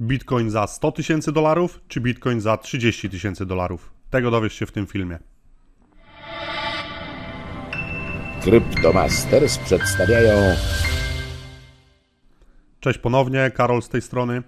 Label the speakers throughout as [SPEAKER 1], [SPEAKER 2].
[SPEAKER 1] Bitcoin za 100 tysięcy dolarów, czy Bitcoin za 30 tysięcy dolarów? Tego dowiesz się w tym filmie. Cryptomasters przedstawiają. Cześć ponownie, Karol z tej strony.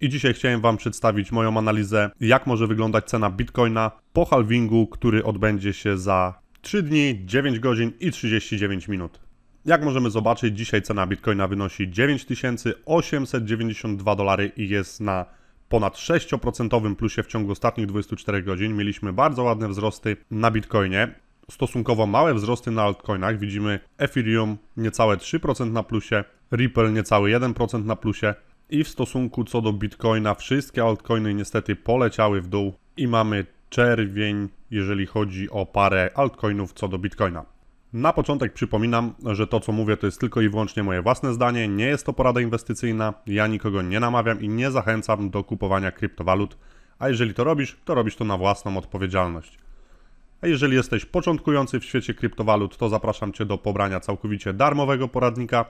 [SPEAKER 1] I dzisiaj chciałem Wam przedstawić moją analizę, jak może wyglądać cena Bitcoina po halvingu, który odbędzie się za 3 dni, 9 godzin i 39 minut. Jak możemy zobaczyć, dzisiaj cena Bitcoina wynosi 9892 dolary i jest na ponad 6% plusie w ciągu ostatnich 24 godzin. Mieliśmy bardzo ładne wzrosty na Bitcoinie. Stosunkowo małe wzrosty na altcoinach. Widzimy Ethereum niecałe 3% na plusie, Ripple niecały 1% na plusie i w stosunku co do Bitcoina wszystkie altcoiny niestety poleciały w dół i mamy czerwień, jeżeli chodzi o parę altcoinów co do Bitcoina. Na początek przypominam, że to co mówię to jest tylko i wyłącznie moje własne zdanie, nie jest to porada inwestycyjna, ja nikogo nie namawiam i nie zachęcam do kupowania kryptowalut, a jeżeli to robisz, to robisz to na własną odpowiedzialność. A jeżeli jesteś początkujący w świecie kryptowalut, to zapraszam Cię do pobrania całkowicie darmowego poradnika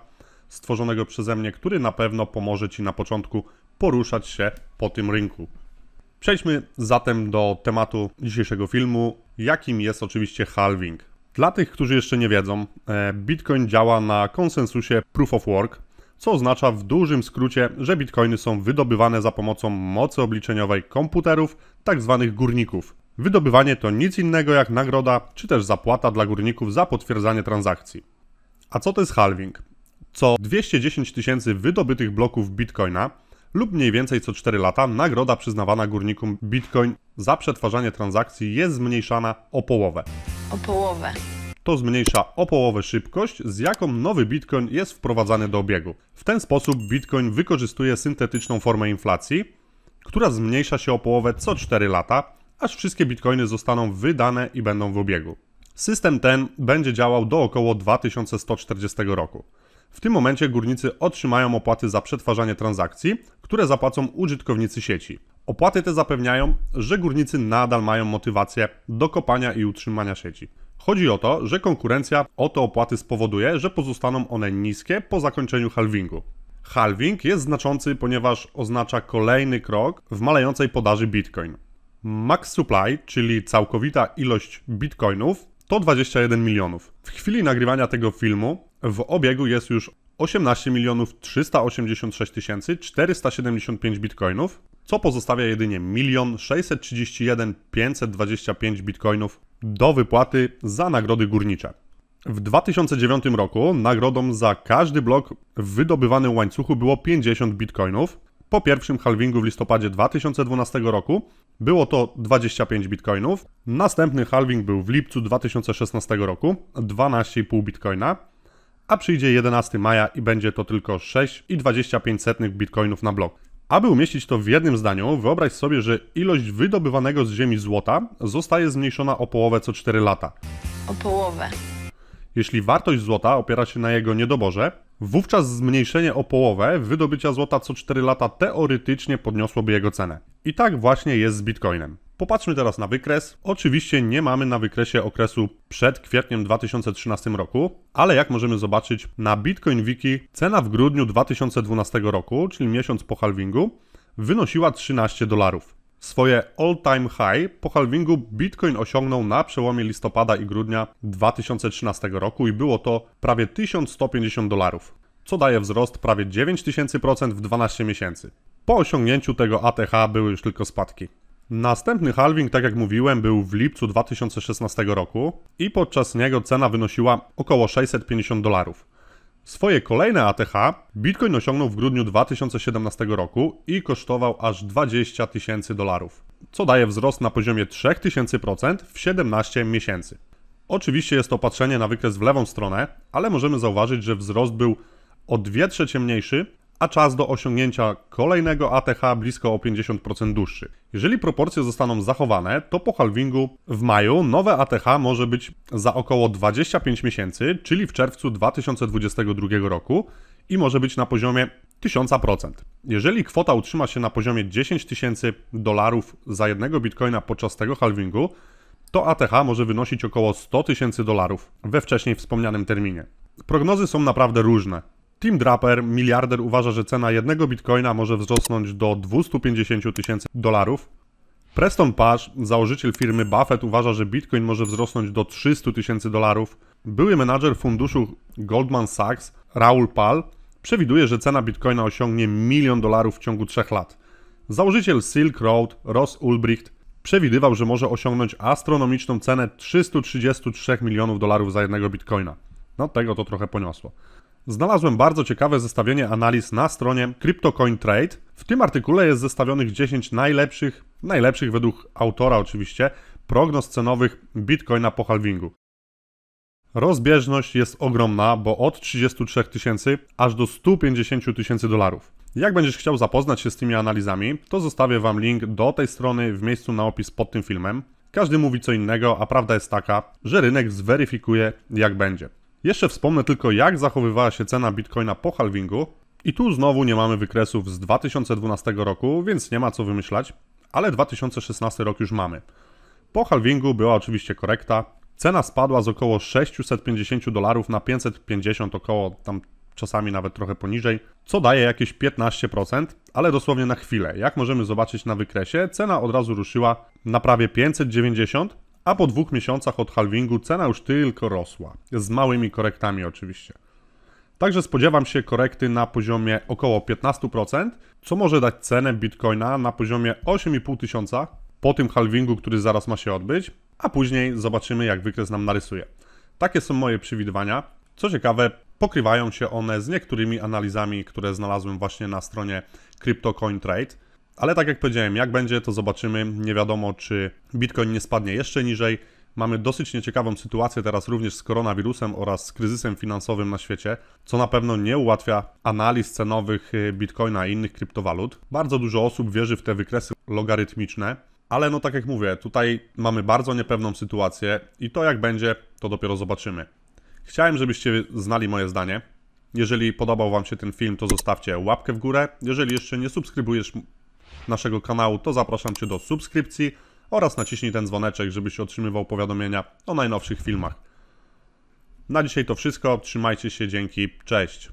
[SPEAKER 1] stworzonego przeze mnie, który na pewno pomoże Ci na początku poruszać się po tym rynku. Przejdźmy zatem do tematu dzisiejszego filmu, jakim jest oczywiście halving. Dla tych, którzy jeszcze nie wiedzą, e, Bitcoin działa na konsensusie Proof of Work, co oznacza w dużym skrócie, że bitcoiny są wydobywane za pomocą mocy obliczeniowej komputerów, tzw. Tak górników. Wydobywanie to nic innego jak nagroda czy też zapłata dla górników za potwierdzanie transakcji. A co to jest halving? Co 210 tysięcy wydobytych bloków bitcoina lub mniej więcej co 4 lata nagroda przyznawana górnikom bitcoin za przetwarzanie transakcji jest zmniejszana o połowę o połowę. To zmniejsza o połowę szybkość, z jaką nowy bitcoin jest wprowadzany do obiegu. W ten sposób bitcoin wykorzystuje syntetyczną formę inflacji, która zmniejsza się o połowę co 4 lata, aż wszystkie bitcoiny zostaną wydane i będą w obiegu. System ten będzie działał do około 2140 roku. W tym momencie górnicy otrzymają opłaty za przetwarzanie transakcji, które zapłacą użytkownicy sieci. Opłaty te zapewniają, że górnicy nadal mają motywację do kopania i utrzymania sieci. Chodzi o to, że konkurencja o te opłaty spowoduje, że pozostaną one niskie po zakończeniu halvingu. Halving jest znaczący, ponieważ oznacza kolejny krok w malejącej podaży Bitcoin. Max supply, czyli całkowita ilość bitcoinów, to 21 milionów. W chwili nagrywania tego filmu w obiegu jest już 18 386 475 bitcoinów, co pozostawia jedynie 1 631 525 bitcoinów do wypłaty za nagrody górnicze. W 2009 roku nagrodą za każdy blok w wydobywanym łańcuchu było 50 bitcoinów. Po pierwszym halvingu w listopadzie 2012 roku było to 25 bitcoinów. Następny halving był w lipcu 2016 roku 12,5 bitcoina a przyjdzie 11 maja i będzie to tylko 6,25 bitcoinów na blok. Aby umieścić to w jednym zdaniu, wyobraź sobie, że ilość wydobywanego z ziemi złota zostaje zmniejszona o połowę co 4 lata. O połowę. Jeśli wartość złota opiera się na jego niedoborze, wówczas zmniejszenie o połowę wydobycia złota co 4 lata teoretycznie podniosłoby jego cenę. I tak właśnie jest z bitcoinem. Popatrzmy teraz na wykres. Oczywiście nie mamy na wykresie okresu przed kwietniem 2013 roku, ale jak możemy zobaczyć na Bitcoin Wiki cena w grudniu 2012 roku, czyli miesiąc po halvingu, wynosiła 13 dolarów. Swoje all-time high po halvingu Bitcoin osiągnął na przełomie listopada i grudnia 2013 roku i było to prawie 1150 dolarów, co daje wzrost prawie 9000% w 12 miesięcy. Po osiągnięciu tego ATH były już tylko spadki. Następny halving, tak jak mówiłem, był w lipcu 2016 roku i podczas niego cena wynosiła około 650 dolarów. Swoje kolejne ATH Bitcoin osiągnął w grudniu 2017 roku i kosztował aż 20 tysięcy dolarów, co daje wzrost na poziomie 3000% w 17 miesięcy. Oczywiście jest to patrzenie na wykres w lewą stronę, ale możemy zauważyć, że wzrost był o 2 trzecie mniejszy a czas do osiągnięcia kolejnego ATH blisko o 50% dłuższy. Jeżeli proporcje zostaną zachowane, to po halvingu w maju nowe ATH może być za około 25 miesięcy, czyli w czerwcu 2022 roku i może być na poziomie 1000%. Jeżeli kwota utrzyma się na poziomie 10 tysięcy dolarów za jednego bitcoina podczas tego halvingu, to ATH może wynosić około 100 tysięcy dolarów we wcześniej wspomnianym terminie. Prognozy są naprawdę różne. Tim Draper, miliarder, uważa, że cena jednego bitcoina może wzrosnąć do 250 tysięcy dolarów. Preston Page, założyciel firmy Buffett, uważa, że bitcoin może wzrosnąć do 300 tysięcy dolarów. Były menadżer funduszu Goldman Sachs, Raul Pal, przewiduje, że cena bitcoina osiągnie milion dolarów w ciągu trzech lat. Założyciel Silk Road, Ross Ulbricht, przewidywał, że może osiągnąć astronomiczną cenę 333 milionów dolarów za jednego bitcoina. No tego to trochę poniosło znalazłem bardzo ciekawe zestawienie analiz na stronie CryptoCoin Trade. W tym artykule jest zestawionych 10 najlepszych, najlepszych według autora oczywiście, prognoz cenowych Bitcoina po halvingu. Rozbieżność jest ogromna, bo od 33 tysięcy aż do 150 tysięcy dolarów. Jak będziesz chciał zapoznać się z tymi analizami, to zostawię Wam link do tej strony w miejscu na opis pod tym filmem. Każdy mówi co innego, a prawda jest taka, że rynek zweryfikuje jak będzie. Jeszcze wspomnę tylko jak zachowywała się cena Bitcoina po halvingu. I tu znowu nie mamy wykresów z 2012 roku, więc nie ma co wymyślać, ale 2016 rok już mamy. Po halvingu była oczywiście korekta. Cena spadła z około 650 dolarów na 550, około tam czasami nawet trochę poniżej, co daje jakieś 15%, ale dosłownie na chwilę. Jak możemy zobaczyć na wykresie, cena od razu ruszyła na prawie 590, a po dwóch miesiącach od halvingu cena już tylko rosła, z małymi korektami oczywiście. Także spodziewam się korekty na poziomie około 15%, co może dać cenę bitcoina na poziomie 8,5 tysiąca po tym halvingu, który zaraz ma się odbyć, a później zobaczymy jak wykres nam narysuje. Takie są moje przewidywania. Co ciekawe, pokrywają się one z niektórymi analizami, które znalazłem właśnie na stronie CryptoCoinTrade. Ale tak jak powiedziałem, jak będzie, to zobaczymy. Nie wiadomo, czy Bitcoin nie spadnie jeszcze niżej. Mamy dosyć nieciekawą sytuację teraz również z koronawirusem oraz z kryzysem finansowym na świecie, co na pewno nie ułatwia analiz cenowych y, bitcoina i innych kryptowalut. Bardzo dużo osób wierzy w te wykresy logarytmiczne, ale no tak jak mówię, tutaj mamy bardzo niepewną sytuację i to jak będzie, to dopiero zobaczymy. Chciałem, żebyście znali moje zdanie. Jeżeli podobał Wam się ten film, to zostawcie łapkę w górę. Jeżeli jeszcze nie subskrybujesz naszego kanału, to zapraszam Cię do subskrypcji oraz naciśnij ten dzwoneczek, żebyś otrzymywał powiadomienia o najnowszych filmach. Na dzisiaj to wszystko, trzymajcie się, dzięki, cześć!